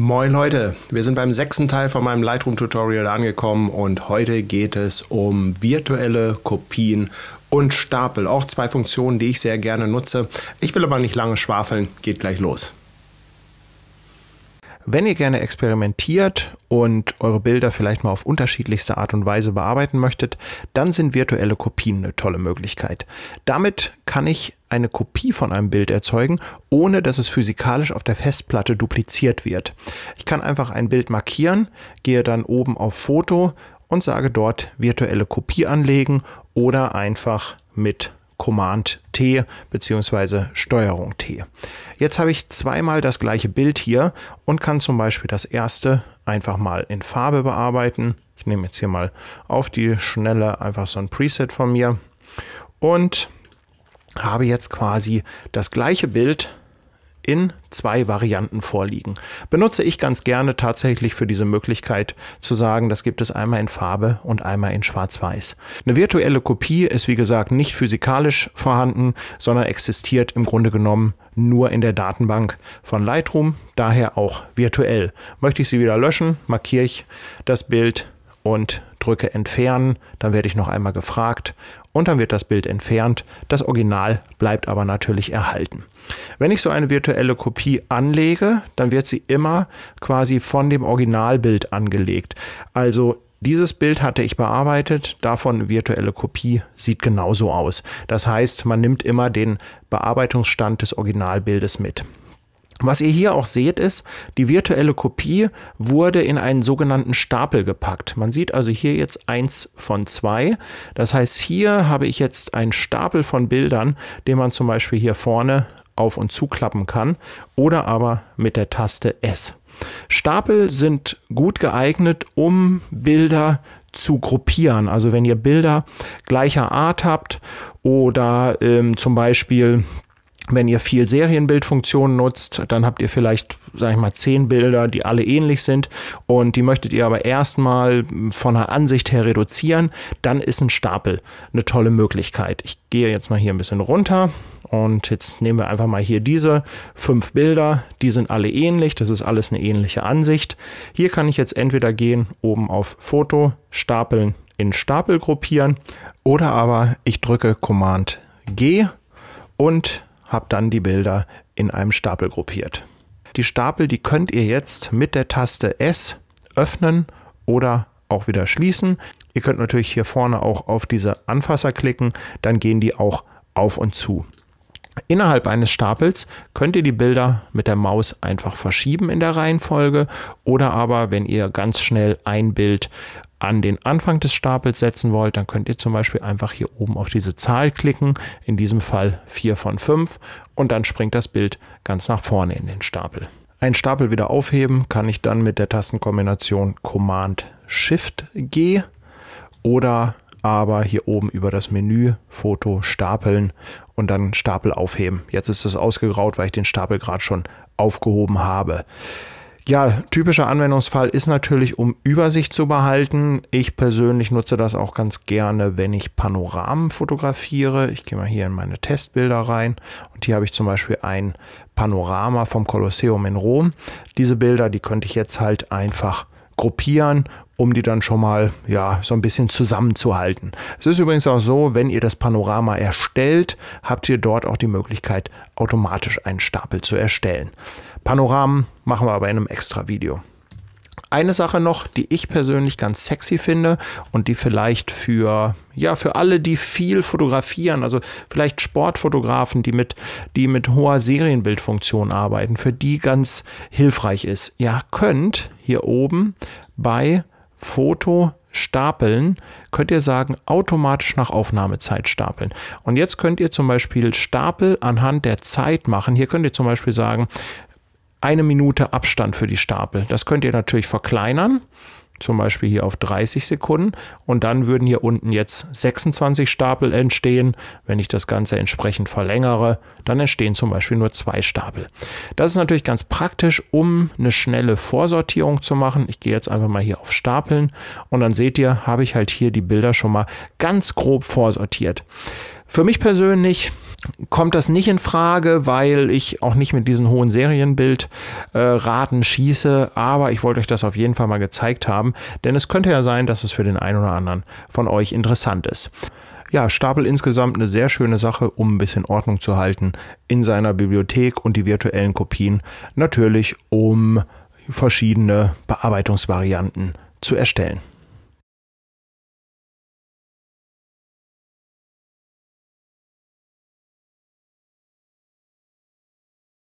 Moin Leute, wir sind beim sechsten Teil von meinem Lightroom-Tutorial angekommen und heute geht es um virtuelle Kopien und Stapel. Auch zwei Funktionen, die ich sehr gerne nutze. Ich will aber nicht lange schwafeln, geht gleich los. Wenn ihr gerne experimentiert und eure Bilder vielleicht mal auf unterschiedlichste Art und Weise bearbeiten möchtet, dann sind virtuelle Kopien eine tolle Möglichkeit. Damit kann ich eine Kopie von einem Bild erzeugen, ohne dass es physikalisch auf der Festplatte dupliziert wird. Ich kann einfach ein Bild markieren, gehe dann oben auf Foto und sage dort virtuelle Kopie anlegen oder einfach mit Command T bzw. Steuerung T. Jetzt habe ich zweimal das gleiche Bild hier und kann zum Beispiel das erste einfach mal in Farbe bearbeiten. Ich nehme jetzt hier mal auf die Schnelle einfach so ein Preset von mir und habe jetzt quasi das gleiche Bild in zwei Varianten vorliegen. Benutze ich ganz gerne tatsächlich für diese Möglichkeit zu sagen, das gibt es einmal in Farbe und einmal in Schwarz-Weiß. Eine virtuelle Kopie ist wie gesagt nicht physikalisch vorhanden, sondern existiert im Grunde genommen nur in der Datenbank von Lightroom, daher auch virtuell. Möchte ich sie wieder löschen, markiere ich das Bild und drücke entfernen, dann werde ich noch einmal gefragt und dann wird das Bild entfernt. Das Original bleibt aber natürlich erhalten. Wenn ich so eine virtuelle Kopie anlege, dann wird sie immer quasi von dem Originalbild angelegt. Also dieses Bild hatte ich bearbeitet, davon virtuelle Kopie sieht genauso aus. Das heißt, man nimmt immer den Bearbeitungsstand des Originalbildes mit. Was ihr hier auch seht, ist, die virtuelle Kopie wurde in einen sogenannten Stapel gepackt. Man sieht also hier jetzt eins von zwei. Das heißt, hier habe ich jetzt einen Stapel von Bildern, den man zum Beispiel hier vorne auf und zuklappen kann oder aber mit der Taste S. Stapel sind gut geeignet, um Bilder zu gruppieren. Also wenn ihr Bilder gleicher Art habt oder ähm, zum Beispiel wenn ihr viel Serienbildfunktion nutzt, dann habt ihr vielleicht, sag ich mal, zehn Bilder, die alle ähnlich sind und die möchtet ihr aber erstmal von der Ansicht her reduzieren, dann ist ein Stapel eine tolle Möglichkeit. Ich gehe jetzt mal hier ein bisschen runter und jetzt nehmen wir einfach mal hier diese fünf Bilder, die sind alle ähnlich, das ist alles eine ähnliche Ansicht. Hier kann ich jetzt entweder gehen oben auf Foto, Stapeln in Stapel gruppieren oder aber ich drücke Command G und habe dann die Bilder in einem Stapel gruppiert. Die Stapel, die könnt ihr jetzt mit der Taste S öffnen oder auch wieder schließen. Ihr könnt natürlich hier vorne auch auf diese Anfasser klicken, dann gehen die auch auf und zu. Innerhalb eines Stapels könnt ihr die Bilder mit der Maus einfach verschieben in der Reihenfolge oder aber, wenn ihr ganz schnell ein Bild an den Anfang des Stapels setzen wollt, dann könnt ihr zum Beispiel einfach hier oben auf diese Zahl klicken, in diesem Fall 4 von 5 und dann springt das Bild ganz nach vorne in den Stapel. Ein Stapel wieder aufheben kann ich dann mit der Tastenkombination Command Shift G oder aber hier oben über das Menü Foto stapeln und dann Stapel aufheben. Jetzt ist es ausgegraut, weil ich den Stapel gerade schon aufgehoben habe. Ja, typischer Anwendungsfall ist natürlich, um Übersicht zu behalten. Ich persönlich nutze das auch ganz gerne, wenn ich Panoramen fotografiere. Ich gehe mal hier in meine Testbilder rein und hier habe ich zum Beispiel ein Panorama vom Kolosseum in Rom. Diese Bilder, die könnte ich jetzt halt einfach gruppieren um die dann schon mal ja, so ein bisschen zusammenzuhalten. Es ist übrigens auch so, wenn ihr das Panorama erstellt, habt ihr dort auch die Möglichkeit, automatisch einen Stapel zu erstellen. Panoramen machen wir aber in einem extra Video. Eine Sache noch, die ich persönlich ganz sexy finde und die vielleicht für ja für alle, die viel fotografieren, also vielleicht Sportfotografen, die mit die mit hoher Serienbildfunktion arbeiten, für die ganz hilfreich ist. Ihr könnt hier oben bei Foto stapeln, könnt ihr sagen, automatisch nach Aufnahmezeit stapeln. Und jetzt könnt ihr zum Beispiel Stapel anhand der Zeit machen. Hier könnt ihr zum Beispiel sagen, eine Minute Abstand für die Stapel. Das könnt ihr natürlich verkleinern zum Beispiel hier auf 30 Sekunden und dann würden hier unten jetzt 26 Stapel entstehen. Wenn ich das Ganze entsprechend verlängere, dann entstehen zum Beispiel nur zwei Stapel. Das ist natürlich ganz praktisch, um eine schnelle Vorsortierung zu machen. Ich gehe jetzt einfach mal hier auf Stapeln und dann seht ihr, habe ich halt hier die Bilder schon mal ganz grob vorsortiert. Für mich persönlich kommt das nicht in Frage, weil ich auch nicht mit diesen hohen Serienbildraten äh, schieße, aber ich wollte euch das auf jeden Fall mal gezeigt haben, denn es könnte ja sein, dass es für den einen oder anderen von euch interessant ist. Ja, Stapel insgesamt eine sehr schöne Sache, um ein bisschen Ordnung zu halten in seiner Bibliothek und die virtuellen Kopien natürlich, um verschiedene Bearbeitungsvarianten zu erstellen.